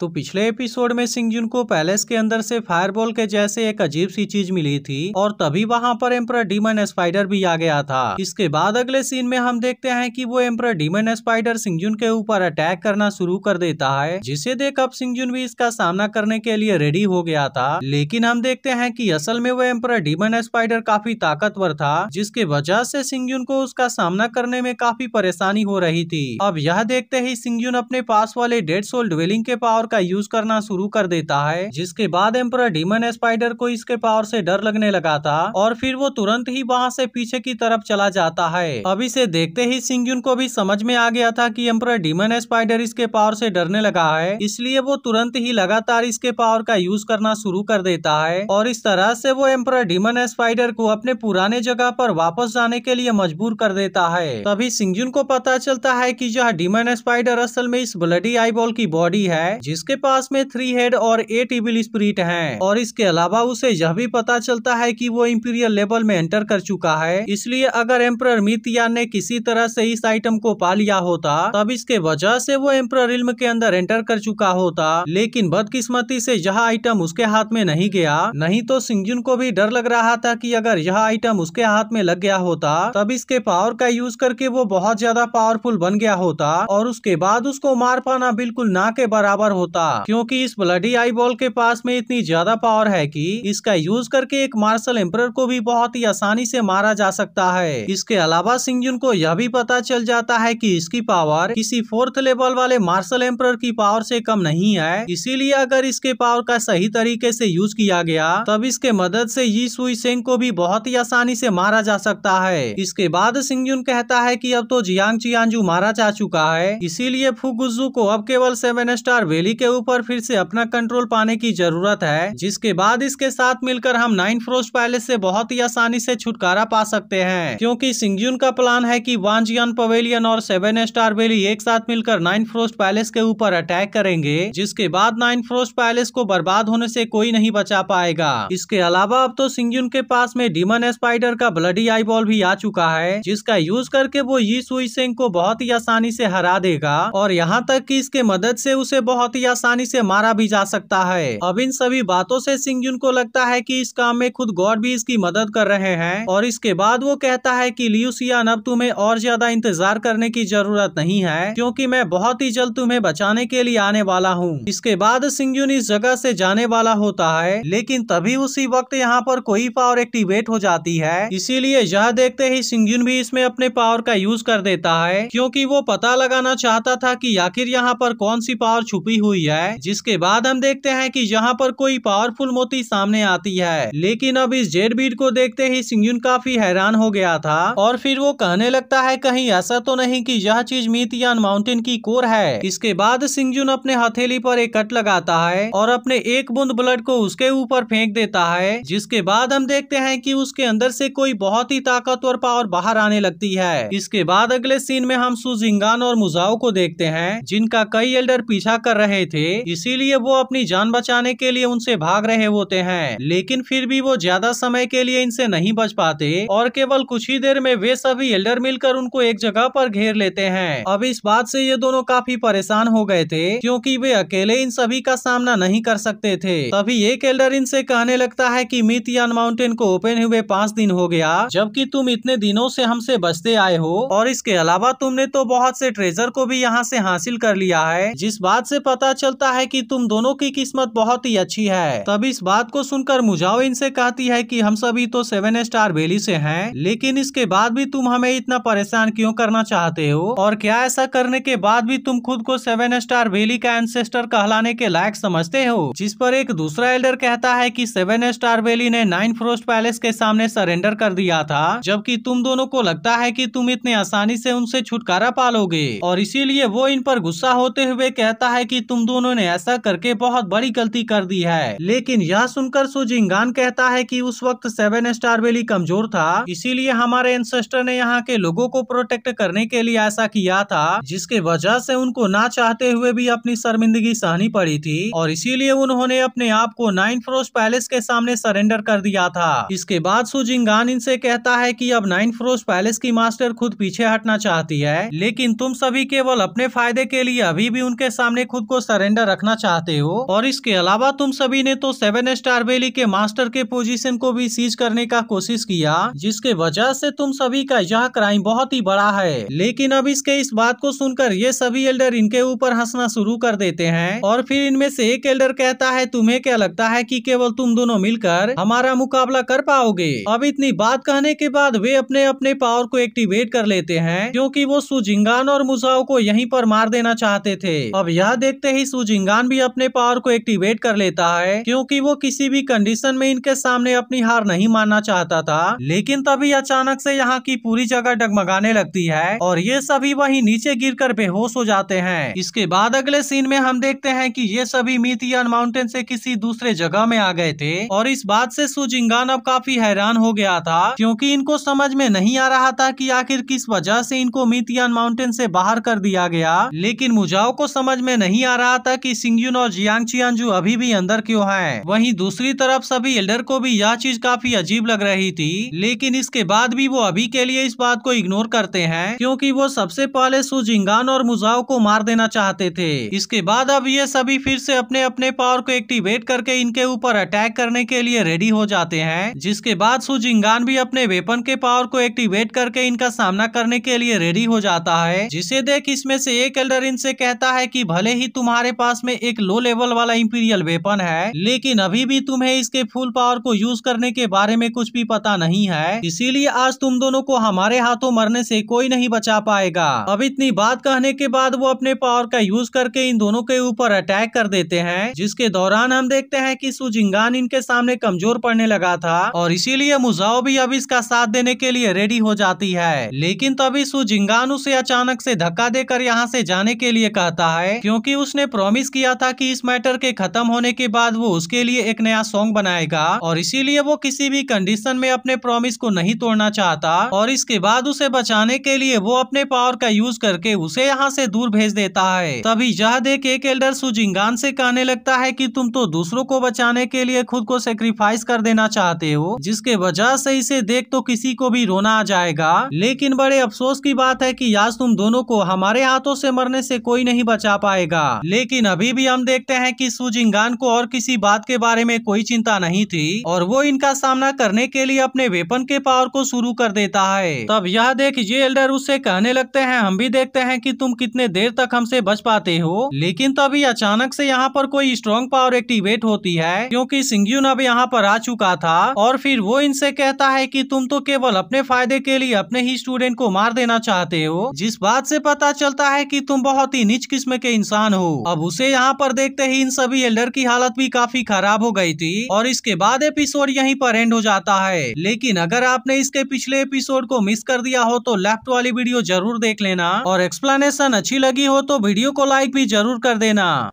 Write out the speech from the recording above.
तो पिछले एपिसोड में सिंगजुन को पैलेस के अंदर से फायरबॉल के जैसे एक अजीब सी चीज मिली थी और तभी वहां पर एम्प्रा डीमन स्पाइडर भी आ गया था इसके बाद अगले सीन में हम देखते हैं कि वो एम्प्रा डीमन स्पाइडर सिंगजुन के ऊपर अटैक करना शुरू कर देता है जिसे देख अब सिंगजुन भी इसका सामना करने के लिए रेडी हो गया था लेकिन हम देखते हैं की असल में वो एम्प्रा डीमन स्पाइडर काफी ताकतवर था जिसके वजह से सिंगजुन को उसका सामना करने में काफी परेशानी हो रही थी अब यह देखते ही सिंगजुन अपने पास वाले डेड सोल ड्वेलिंग के पावर पावर का यूज करना शुरू कर देता है जिसके बाद एम्पर डीमन स्पाइडर को इसके पावर से डर लगने लगा था और फिर वो तुरंत ही वहाँ से पीछे की तरफ चला जाता है अब इसे देखते ही सिंगयून को भी समझ में आ गया था की एम्पर डीमन स्पाइडर इसके पावर से डरने लगा है इसलिए वो तुरंत ही लगातार इसके पावर का यूज करना शुरू कर देता है और इस तरह से वो एम्पर डीमन स्पाइडर को अपने पुराने जगह पर वापस जाने के लिए मजबूर कर देता है तभी सिंगजुन को पता चलता है कि यह डीमन स्पाइडर असल में इस ब्लडी आईबॉल की बॉडी है जिसके पास में थ्री हेड और एट इविल स्प्रिट हैं और इसके अलावा उसे यह भी पता चलता है कि वो इम्पीरियल लेवल में एंटर कर चुका है इसलिए अगर एम्पर मितिया ने किसी तरह से इस आइटम को पा लिया होता तब इसके वजह से वो एम्पर इल्म के अंदर एंटर कर चुका होता लेकिन बदकिस्मती से यह आइटम उसके हाथ में नहीं गया नहीं तो सिंगजुन को भी डर लग रहा था कि अगर यह आइटम उसके हाथ में लग गया होता तब इसके पावर का यूज करके वो बहुत ज्यादा पावरफुल बन गया होता और उसके बाद उसको मार पाना बिल्कुल ना के बराबर होता होता क्योंकि इस ब्लडी आई बॉल के पास में इतनी ज्यादा पावर है कि इसका यूज करके एक मार्शल एम्पर को भी बहुत ही आसानी से मारा जा सकता है इसके अलावा सिंगजुन को यह भी पता चल जाता है कि इसकी पावर किसी फोर्थ लेवल वाले मार्शल एम्पर की पावर से कम नहीं है इसीलिए अगर इसके पावर का सही तरीके से यूज किया गया तब इसके मदद से यी सुई सेंग को भी बहुत ही आसानी से मारा जा सकता है इसके बाद सिंगजुन कहता है की अब तो जियांग चियांजू मारा जा चुका है इसीलिए फुगुजू को अब केवल सेवन स्टार वेली के ऊपर फिर से अपना कंट्रोल पाने की जरूरत है जिसके बाद इसके साथ मिलकर हम नाइन फ्रोस्ट पैलेस से बहुत ही आसानी से छुटकारा पा सकते हैं क्योंकि सिंगजून का प्लान है कि वांजियन पवेलियन और सेवन स्टार वेली एक साथ मिलकर नाइन फ्रोस्ट पैलेस के ऊपर अटैक करेंगे जिसके बाद नाइन फ्रोस्ट पैलेस को बर्बाद होने से कोई नहीं बचा पाएगा इसके अलावा अब तो सिंगजून के पास में डिमन स्पाइडर का ब्लडी आई बॉल भी आ चुका है जिसका यूज करके वो यी सुई सिंह को बहुत ही आसानी ऐसी हरा देगा और यहाँ तक की इसके मदद से उसे बहुत ही आसानी से मारा भी जा सकता है अब इन सभी बातों से सिंगजुन को लगता है कि इस काम में खुद गॉड भी इसकी मदद कर रहे हैं और इसके बाद वो कहता है कि लियुसियान अब तुम्हें और ज्यादा इंतजार करने की जरूरत नहीं है क्योंकि मैं बहुत ही जल्द तुम्हें बचाने के लिए आने वाला हूँ इसके बाद सिंगजुन इस जगह से जाने वाला होता है लेकिन तभी उसी वक्त यहाँ पर कोई पावर एक्टिवेट हो जाती है इसीलिए यह देखते ही सिंगजुन भी इसमें अपने पावर का यूज कर देता है क्योंकि वो पता लगाना चाहता था कि आखिर यहाँ पर कौन सी पावर छुपी हुई हुई है जिसके बाद हम देखते हैं कि यहाँ पर कोई पावरफुल मोती सामने आती है लेकिन अब इस जेड बीट को देखते ही सिंगयून काफी हैरान हो गया था और फिर वो कहने लगता है कहीं ऐसा तो नहीं की यह चीज मीतियान माउंटेन की कोर है इसके बाद सिंगजुन अपने हथेली पर एक कट लगाता है और अपने एक बूंद ब्लड को उसके ऊपर फेंक देता है जिसके बाद हम देखते हैं कि उसके अंदर से कोई बहुत ही ताकतवर पावर बाहर आने लगती है इसके बाद अगले सीन में हम सुजिंगान और मुजाओ को देखते हैं जिनका कई एल्डर पीछा कर रहे थे इसीलिए वो अपनी जान बचाने के लिए उनसे भाग रहे होते हैं लेकिन फिर भी वो ज्यादा समय के लिए इनसे नहीं बच पाते और केवल कुछ ही देर में वे सभी एल्डर मिलकर उनको एक जगह पर घेर लेते हैं अब इस बात से ये दोनों काफी परेशान हो गए थे क्योंकि वे अकेले इन सभी का सामना नहीं कर सकते थे तभी एक एल्डर इनसे कहने लगता है की मिथियान माउंटेन को ओपन हुए पाँच दिन हो गया जबकि तुम इतने दिनों से हमसे बचते आए हो और इसके अलावा तुमने तो बहुत से ट्रेजर को भी यहाँ से हासिल कर लिया है जिस बात से पता पता चलता है कि तुम दोनों की किस्मत बहुत ही अच्छी है तब इस बात को सुनकर मुझाओ इनसे कहती है कि हम सभी तो सेवन स्टार वेली से हैं लेकिन इसके बाद भी तुम हमें इतना परेशान क्यों करना चाहते हो और क्या ऐसा करने के बाद भी तुम खुद को सेवन स्टार वेली का एंसेस्टर कहलाने के लायक समझते हो जिस पर एक दूसरा एल्डर कहता है की सेवन स्टार वेली ने नाइन फ्रोस्ट पैलेस के सामने सरेंडर कर दिया था जबकि तुम दोनों को लगता है की तुम इतने आसानी से उनसे छुटकारा पालोगे और इसीलिए वो इन पर गुस्सा होते हुए कहता है की तुम तुम दोनों ने ऐसा करके बहुत बड़ी गलती कर दी है लेकिन यह सुनकर सुजिंगान कहता है कि उस वक्त सेवन स्टार वैली कमजोर था इसीलिए हमारे एंसेस्टर ने यहाँ के लोगों को प्रोटेक्ट करने के लिए ऐसा किया था जिसके वजह से उनको ना चाहते हुए भी अपनी शर्मिंदगी सहनी पड़ी थी और इसीलिए उन्होंने अपने आप को नाइन फ्रोज पैलेस के सामने सरेंडर कर दिया था इसके बाद सुजिंगान इनसे कहता है की अब नाइन फ्रोज पैलेस की मास्टर खुद पीछे हटना चाहती है लेकिन तुम सभी केवल अपने फायदे के लिए अभी भी उनके सामने खुद को सरेंडर रखना चाहते हो और इसके अलावा तुम सभी ने तो सेवन स्टार वेली के मास्टर के पोजीशन को भी सीज करने का कोशिश किया जिसके वजह से तुम सभी का यह क्राइम बहुत ही बड़ा है लेकिन अब इसके इस बात को सुनकर ये सभी एल्डर इनके ऊपर हंसना शुरू कर देते हैं और फिर इनमें से एक एल्डर कहता है तुम्हे क्या लगता है की केवल तुम दोनों मिलकर हमारा मुकाबला कर पाओगे अब इतनी बात कहने के बाद वे अपने अपने पावर को एक्टिवेट कर लेते हैं क्यूँकी वो सुजिंगान और मुजाओ को यही पर मार देना चाहते थे अब यह देखते ही सुजिंगान भी अपने पावर को एक्टिवेट कर लेता है क्योंकि वो किसी भी कंडीशन में इनके सामने अपनी हार नहीं मानना चाहता था लेकिन तभी अचानक से यहाँ की पूरी जगह डगमगाने लगती है और ये सभी वही नीचे गिर बेहोश हो जाते हैं इसके बाद अगले सीन में हम देखते हैं की ये सभी मिथियन माउंटेन से किसी दूसरे जगह में आ गए थे और इस बात से सुजिंगान अब काफी हैरान हो गया था क्योंकि इनको समझ में नहीं आ रहा था कि आखिर किस वजह से इनको मिथियन माउंटेन से बाहर कर दिया गया लेकिन मुजाओ को समझ में नहीं आ रहा रहा था कि सिंगयुन और जियांग चियांजू अभी भी अंदर क्यों हैं। वहीं दूसरी तरफ सभी एल्डर को भी यह चीज काफी अजीब लग रही थी लेकिन इसके बाद भी वो अभी के लिए इस बात को इग्नोर करते हैं क्योंकि वो सबसे पहले सुजिंगान और मुजाओ को मार देना चाहते थे इसके बाद अब ये सभी फिर से अपने अपने पावर को एक्टिवेट करके इनके ऊपर अटैक करने के लिए रेडी हो जाते हैं जिसके बाद सुजिंगान भी अपने वेपन के पावर को एक्टिवेट करके इनका सामना करने के लिए रेडी हो जाता है जिसे देख इसमें से एक एल्डर इनसे कहता है कि भले ही तुम्हारे तुम्हारे पास में एक लो लेवल वाला इंपीरियल वेपन है लेकिन अभी भी तुम्हें इसके फुल पावर को यूज करने के बारे में कुछ भी पता नहीं है इसीलिए आज तुम दोनों को हमारे हाथों मरने से कोई नहीं बचा पाएगा अब इतनी बात कहने के बाद वो अपने पावर का यूज करके इन दोनों के ऊपर अटैक कर देते हैं जिसके दौरान हम देखते हैं की सुजिंगान इनके सामने कमजोर पड़ने लगा था और इसीलिए मुजाओ भी अब इसका साथ देने के लिए रेडी हो जाती है लेकिन तभी सुजिंगान उसे अचानक से धक्का देकर यहाँ से जाने के लिए कहता है क्योंकि उसने प्रॉमिस किया था कि इस मैटर के खत्म होने के बाद वो उसके लिए एक नया सॉन्ग बनाएगा और इसीलिए वो किसी भी कंडीशन में अपने प्रॉमिस को नहीं तोड़ना चाहता और इसके बाद उसे बचाने के लिए वो अपने पावर का यूज करके उसे यहाँ से दूर भेज देता है तभी यह देख एक एल्डर सुजिंगान से कहने लगता है की तुम तो दूसरों को बचाने के लिए खुद को सेक्रीफाइस कर देना चाहते हो जिसके वजह से इसे देख तो किसी को भी रोना आ जाएगा लेकिन बड़े अफसोस की बात है की आज तुम दोनों को हमारे हाथों से मरने से कोई नहीं बचा पाएगा लेकिन अभी भी हम देखते हैं कि सुजिंगान को और किसी बात के बारे में कोई चिंता नहीं थी और वो इनका सामना करने के लिए अपने वेपन के पावर को शुरू कर देता है तब यह देख ये एल्डर उससे कहने लगते हैं हम भी देखते हैं कि तुम कितने देर तक हमसे बच पाते हो लेकिन तभी अचानक से यहाँ पर कोई स्ट्रॉन्ग पावर एक्टिवेट होती है क्योंकि सिंगयून अब यहाँ पर आ चुका था और फिर वो इनसे कहता है की तुम तो केवल अपने फायदे के लिए अपने ही स्टूडेंट को मार देना चाहते हो जिस बात से पता चलता है की तुम बहुत ही निच किस्म के इंसान हो अब उसे यहाँ पर देखते ही इन सभी एल्डर की हालत भी काफी खराब हो गई थी और इसके बाद एपिसोड यहीं पर एंड हो जाता है लेकिन अगर आपने इसके पिछले एपिसोड को मिस कर दिया हो तो लेफ्ट वाली वीडियो जरूर देख लेना और एक्सप्लेनेशन अच्छी लगी हो तो वीडियो को लाइक भी जरूर कर देना